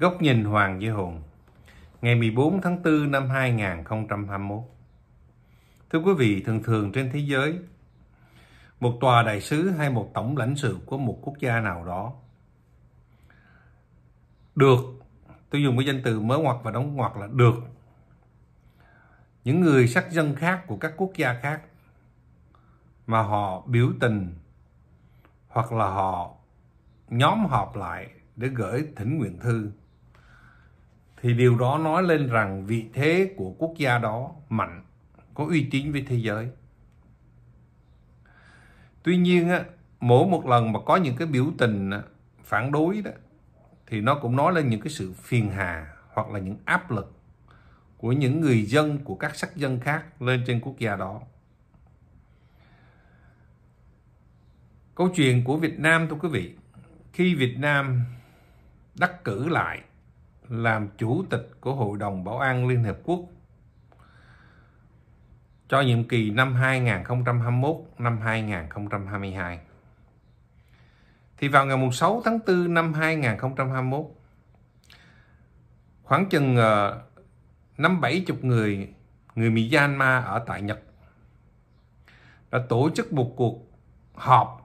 Góc nhìn Hoàng với Hùng Ngày 14 tháng 4 năm 2021 Thưa quý vị, thường thường trên thế giới một tòa đại sứ hay một tổng lãnh sự của một quốc gia nào đó được tôi dùng cái danh từ mới ngoặc và đóng ngoặc là được những người sắc dân khác của các quốc gia khác mà họ biểu tình hoặc là họ nhóm họp lại để gửi thỉnh nguyện thư thì điều đó nói lên rằng vị thế của quốc gia đó mạnh, có uy tín với thế giới. Tuy nhiên, mỗi một lần mà có những cái biểu tình phản đối đó, thì nó cũng nói lên những cái sự phiền hà hoặc là những áp lực của những người dân của các sắc dân khác lên trên quốc gia đó. Câu chuyện của Việt Nam thưa quý vị, khi Việt Nam đắc cử lại làm chủ tịch của Hội đồng Bảo an Liên hợp Quốc cho nhiệm kỳ năm 2021 năm 2022. Thì vào ngày 6 tháng 4 năm 2021 khoảng chừng ờ, năm bảy chục người người Myanmar ở tại Nhật đã tổ chức một cuộc họp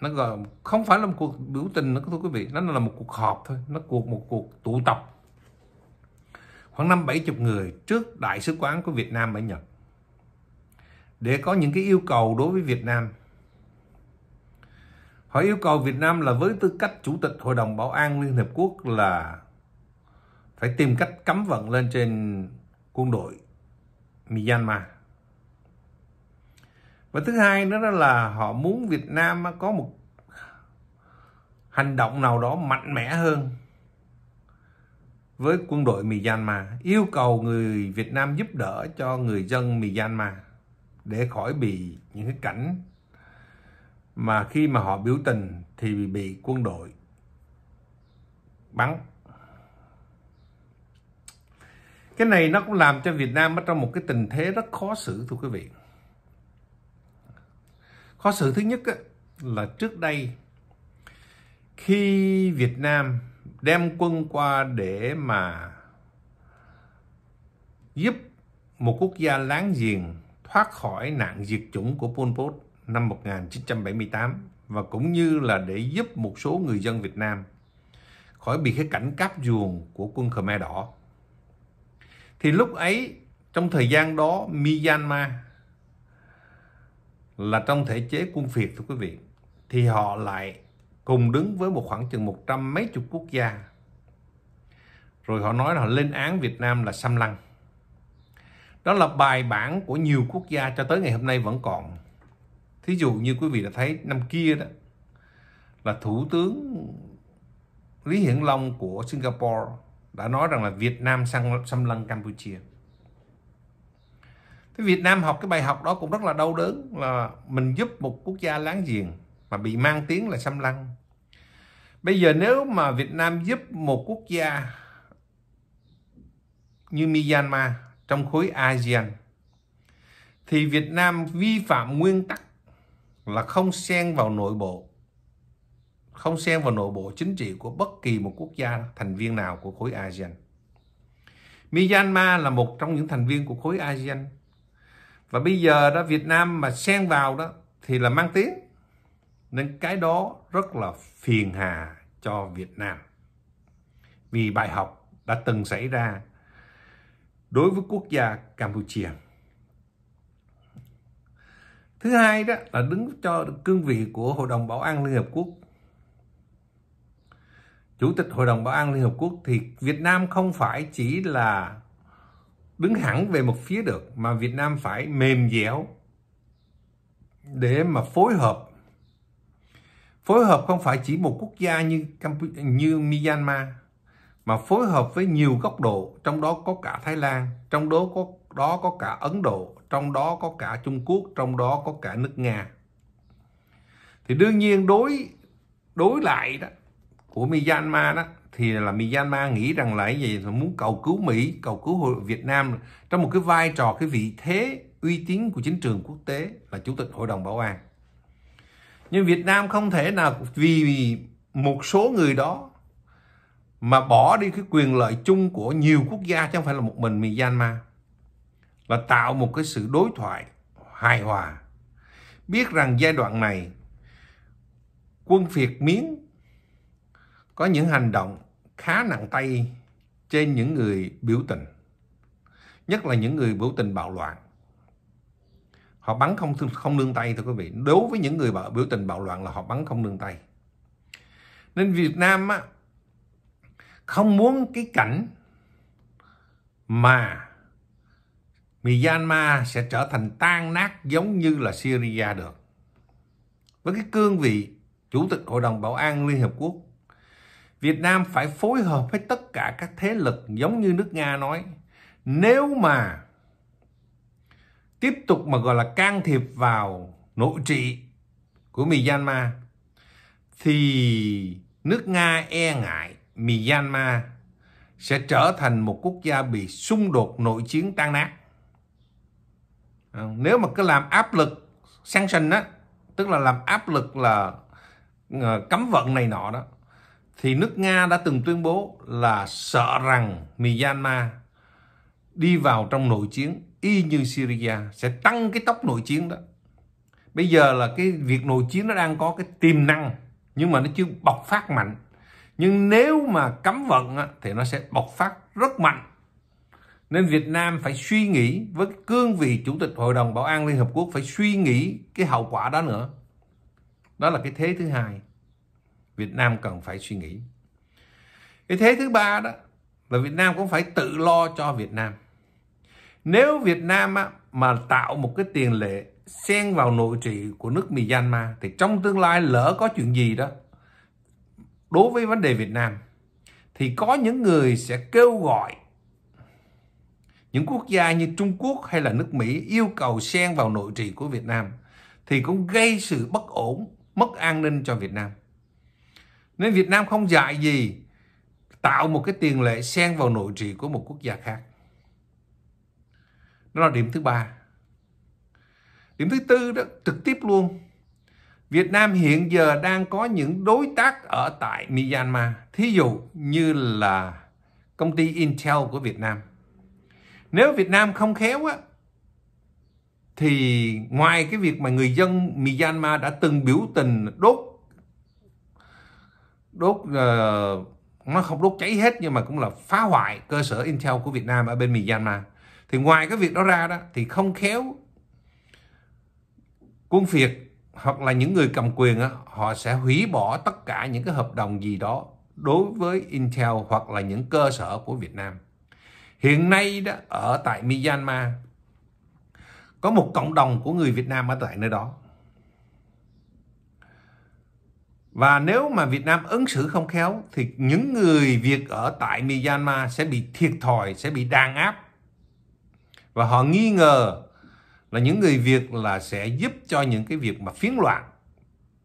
nó gọi không phải là một cuộc biểu tình nữa thưa quý vị nó là một cuộc họp thôi nó cuộc một cuộc tụ tập khoảng năm bảy chục người trước đại sứ quán của Việt Nam ở Nhật để có những cái yêu cầu đối với Việt Nam. Họ yêu cầu Việt Nam là với tư cách Chủ tịch Hội đồng Bảo an Liên hợp Quốc là phải tìm cách cấm vận lên trên quân đội Myanmar. Và thứ hai nữa là họ muốn Việt Nam có một hành động nào đó mạnh mẽ hơn với quân đội Myanmar yêu cầu người Việt Nam giúp đỡ cho người dân Myanmar để khỏi bị những cái cảnh mà khi mà họ biểu tình thì bị quân đội bắn cái này nó cũng làm cho Việt Nam ở trong một cái tình thế rất khó xử thưa quý vị khó xử thứ nhất á, là trước đây khi Việt Nam đem quân qua để mà giúp một quốc gia láng giềng thoát khỏi nạn diệt chủng của Pol Pot năm 1978 và cũng như là để giúp một số người dân Việt Nam khỏi bị cái cảnh cáp ruồng của quân Khmer Đỏ. Thì lúc ấy, trong thời gian đó, Myanmar là trong thể chế quân phiệt thưa quý vị, thì họ lại cùng đứng với một khoảng chừng một trăm mấy chục quốc gia rồi họ nói là họ lên án Việt Nam là xâm lăng đó là bài bản của nhiều quốc gia cho tới ngày hôm nay vẫn còn thí dụ như quý vị đã thấy năm kia đó là thủ tướng Lý Hiển Long của Singapore đã nói rằng là Việt Nam sang xâm lăng Campuchia. Thế Việt Nam học cái bài học đó cũng rất là đau đớn là mình giúp một quốc gia láng giềng mà bị mang tiếng là xâm lăng bây giờ nếu mà Việt Nam giúp một quốc gia như Myanmar trong khối ASEAN thì Việt Nam vi phạm nguyên tắc là không xen vào nội bộ không xen vào nội bộ chính trị của bất kỳ một quốc gia thành viên nào của khối ASEAN. Myanmar là một trong những thành viên của khối ASEAN và bây giờ đó Việt Nam mà xen vào đó thì là mang tiếng nên cái đó rất là phiền hà cho Việt Nam. Vì bài học đã từng xảy ra đối với quốc gia Campuchia. Thứ hai đó là đứng cho cương vị của Hội đồng Bảo an Liên Hợp Quốc. Chủ tịch Hội đồng Bảo an Liên Hợp Quốc thì Việt Nam không phải chỉ là đứng hẳn về một phía được mà Việt Nam phải mềm dẻo để mà phối hợp Phối hợp không phải chỉ một quốc gia như như Myanmar mà phối hợp với nhiều góc độ, trong đó có cả Thái Lan, trong đó có đó có cả Ấn Độ, trong đó có cả Trung Quốc, trong đó có cả nước Nga. Thì đương nhiên đối đối lại đó của Myanmar đó thì là Myanmar nghĩ rằng là gì muốn cầu cứu Mỹ, cầu cứu Việt Nam trong một cái vai trò cái vị thế uy tín của chính trường quốc tế là chủ tịch Hội đồng Bảo an nhưng Việt Nam không thể nào vì một số người đó mà bỏ đi cái quyền lợi chung của nhiều quốc gia chứ không phải là một mình Myanmar và tạo một cái sự đối thoại hài hòa biết rằng giai đoạn này quân phiệt Miến có những hành động khá nặng tay trên những người biểu tình nhất là những người biểu tình bạo loạn họ bắn không không nương tay thưa quý vị đối với những người bảo, biểu tình bạo loạn là họ bắn không nương tay nên Việt Nam á, không muốn cái cảnh mà Myanmar sẽ trở thành tan nát giống như là Syria được với cái cương vị Chủ tịch Hội đồng Bảo an Liên Hợp Quốc Việt Nam phải phối hợp với tất cả các thế lực giống như nước Nga nói nếu mà tiếp tục mà gọi là can thiệp vào nội trị của Myanmar thì nước Nga e ngại Myanmar sẽ trở thành một quốc gia bị xung đột nội chiến tan nát. À, nếu mà cứ làm áp lực sanction á, tức là làm áp lực là ờ, cấm vận này nọ đó, thì nước Nga đã từng tuyên bố là sợ rằng Myanmar đi vào trong nội chiến y như Syria sẽ tăng cái tốc nội chiến đó bây giờ là cái việc nội chiến nó đang có cái tiềm năng nhưng mà nó chưa bộc phát mạnh nhưng nếu mà cấm vận á, thì nó sẽ bộc phát rất mạnh nên Việt Nam phải suy nghĩ với cương vị Chủ tịch Hội đồng Bảo an Liên Hợp Quốc phải suy nghĩ cái hậu quả đó nữa. Đó là cái thế thứ hai. Việt Nam cần phải suy nghĩ. Cái thế thứ ba đó là Việt Nam cũng phải tự lo cho Việt Nam. Nếu Việt Nam mà tạo một cái tiền lệ xen vào nội trị của nước Myanmar thì trong tương lai lỡ có chuyện gì đó đối với vấn đề Việt Nam thì có những người sẽ kêu gọi những quốc gia như Trung Quốc hay là nước Mỹ yêu cầu xen vào nội trị của Việt Nam thì cũng gây sự bất ổn, mất an ninh cho Việt Nam. Nên Việt Nam không dạy gì tạo một cái tiền lệ xen vào nội trị của một quốc gia khác. Đó là điểm thứ ba. Điểm thứ tư đó trực tiếp luôn. Việt Nam hiện giờ đang có những đối tác ở tại Myanmar. Thí dụ như là công ty Intel của Việt Nam. Nếu Việt Nam không khéo á, thì ngoài cái việc mà người dân Myanmar đã từng biểu tình đốt đốt uh, nó không đốt cháy hết nhưng mà cũng là phá hoại cơ sở Intel của Việt Nam ở bên Myanmar thì ngoài cái việc đó ra đó thì không khéo quân phiệt hoặc là những người cầm quyền đó, họ sẽ hủy bỏ tất cả những cái hợp đồng gì đó đối với Intel hoặc là những cơ sở của Việt Nam. Hiện nay đó ở tại Myanmar có một cộng đồng của người Việt Nam ở tại nơi đó. Và nếu mà Việt Nam ứng xử không khéo thì những người Việt ở tại Myanmar sẽ bị thiệt thòi, sẽ bị đàn áp và họ nghi ngờ là những người Việt là sẽ giúp cho những cái việc mà phiến loạn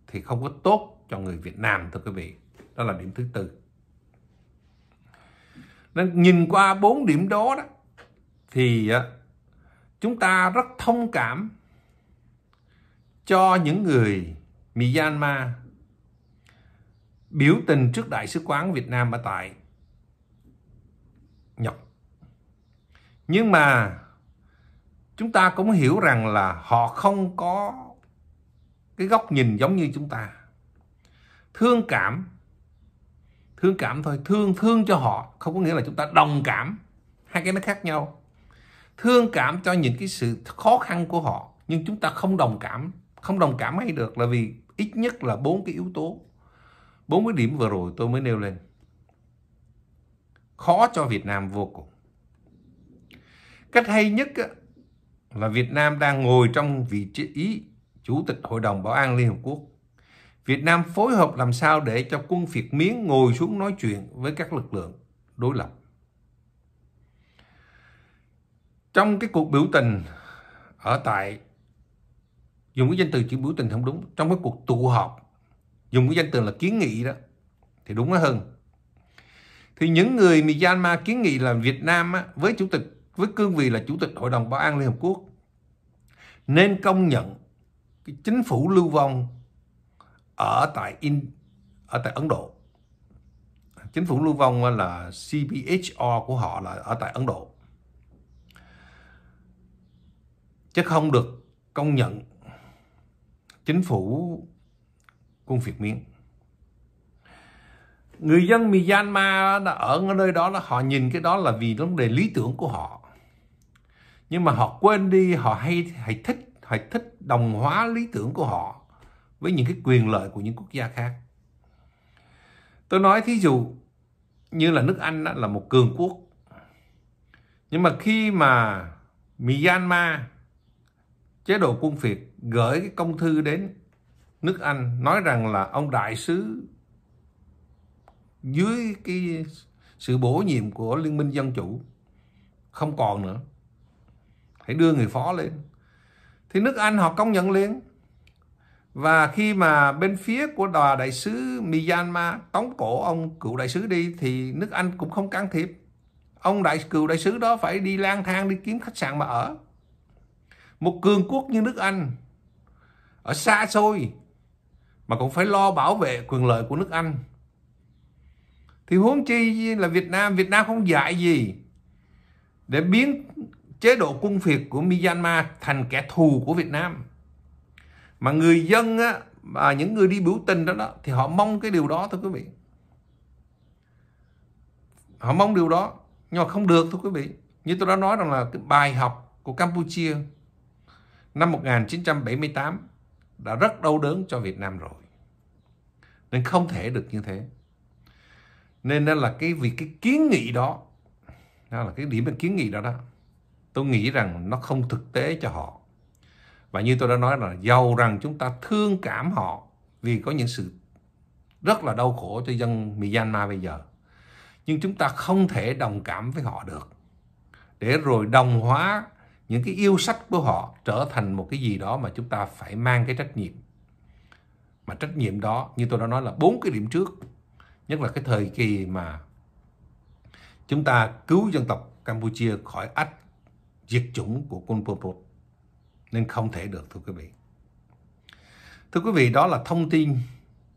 thì không có tốt cho người Việt Nam thưa quý vị. Đó là điểm thứ tư. Nên nhìn qua bốn điểm đó đó thì à, chúng ta rất thông cảm cho những người Myanmar biểu tình trước đại sứ quán Việt Nam ở tại Nhật. Nhưng mà chúng ta cũng hiểu rằng là họ không có cái góc nhìn giống như chúng ta thương cảm thương cảm thôi thương thương cho họ không có nghĩa là chúng ta đồng cảm hai cái nó khác nhau thương cảm cho những cái sự khó khăn của họ nhưng chúng ta không đồng cảm không đồng cảm hay được là vì ít nhất là bốn cái yếu tố bốn cái điểm vừa rồi tôi mới nêu lên khó cho Việt Nam vô cùng cách hay nhất là Việt Nam đang ngồi trong vị trí Chủ tịch Hội đồng Bảo an Liên Hợp Quốc. Việt Nam phối hợp làm sao để cho quân Việt Miến ngồi xuống nói chuyện với các lực lượng đối lập. Trong cái cuộc biểu tình ở tại, dùng cái danh từ chữ biểu tình không đúng, trong cái cuộc tụ họp, dùng cái danh từ là kiến nghị đó, thì đúng nó hơn. Thì những người Myanmar kiến nghị là Việt Nam á, với chủ tịch với cương vị là chủ tịch hội đồng bảo an liên hợp quốc nên công nhận cái chính phủ lưu vong ở tại in ở tại Ấn Độ chính phủ lưu vong là CPHO của họ là ở tại Ấn Độ chứ không được công nhận chính phủ quân Việt Miên người dân Myanmar ở nơi đó là họ nhìn cái đó là vì vấn đề lý tưởng của họ nhưng mà họ quên đi họ hay hay thích hay thích đồng hóa lý tưởng của họ với những cái quyền lợi của những quốc gia khác tôi nói thí dụ như là nước anh đó, là một cường quốc nhưng mà khi mà Myanmar chế độ quân phiệt gửi cái công thư đến nước Anh nói rằng là ông đại sứ dưới cái sự bổ nhiệm của Liên minh Dân Chủ không còn nữa hãy đưa người phó lên thì nước anh họ công nhận liền và khi mà bên phía của tòa đại sứ Myanmar tống cổ ông cựu đại sứ đi thì nước Anh cũng không can thiệp. Ông đại cựu đại sứ đó phải đi lang thang đi kiếm khách sạn mà ở. Một cường quốc như nước Anh ở xa xôi mà cũng phải lo bảo vệ quyền lợi của nước Anh. Thì huống chi là Việt Nam, Việt Nam không dạy gì để biến chế độ quân phiệt của Myanmar thành kẻ thù của Việt Nam mà người dân á, và những người đi biểu tình đó, đó thì họ mong cái điều đó thôi quý vị họ mong điều đó nhưng mà không được thôi quý vị như tôi đã nói rằng là cái bài học của Campuchia năm 1978 đã rất đau đớn cho Việt Nam rồi nên không thể được như thế nên đó là cái việc cái kiến nghị đó đó là cái điểm là kiến nghị đó đó tôi nghĩ rằng nó không thực tế cho họ và như tôi đã nói là giàu rằng chúng ta thương cảm họ vì có những sự rất là đau khổ cho dân Myanmar bây giờ nhưng chúng ta không thể đồng cảm với họ được để rồi đồng hóa những cái yêu sách của họ trở thành một cái gì đó mà chúng ta phải mang cái trách nhiệm mà trách nhiệm đó như tôi đã nói là bốn cái điểm trước nhất là cái thời kỳ mà chúng ta cứu dân tộc Campuchia khỏi ách diệt chủng của quân Pol Pot. Nên không thể được thưa quý vị. Thưa quý vị, đó là thông tin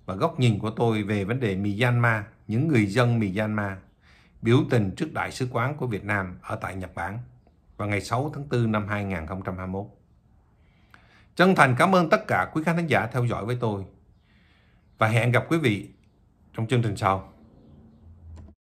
và góc nhìn của tôi về vấn đề Myanmar, những người dân Myanmar biểu tình trước Đại sứ quán của Việt Nam ở tại Nhật Bản vào ngày 6 tháng 4 năm 2021. Chân thành cảm ơn tất cả quý khán giả theo dõi với tôi và hẹn gặp quý vị trong chương trình sau.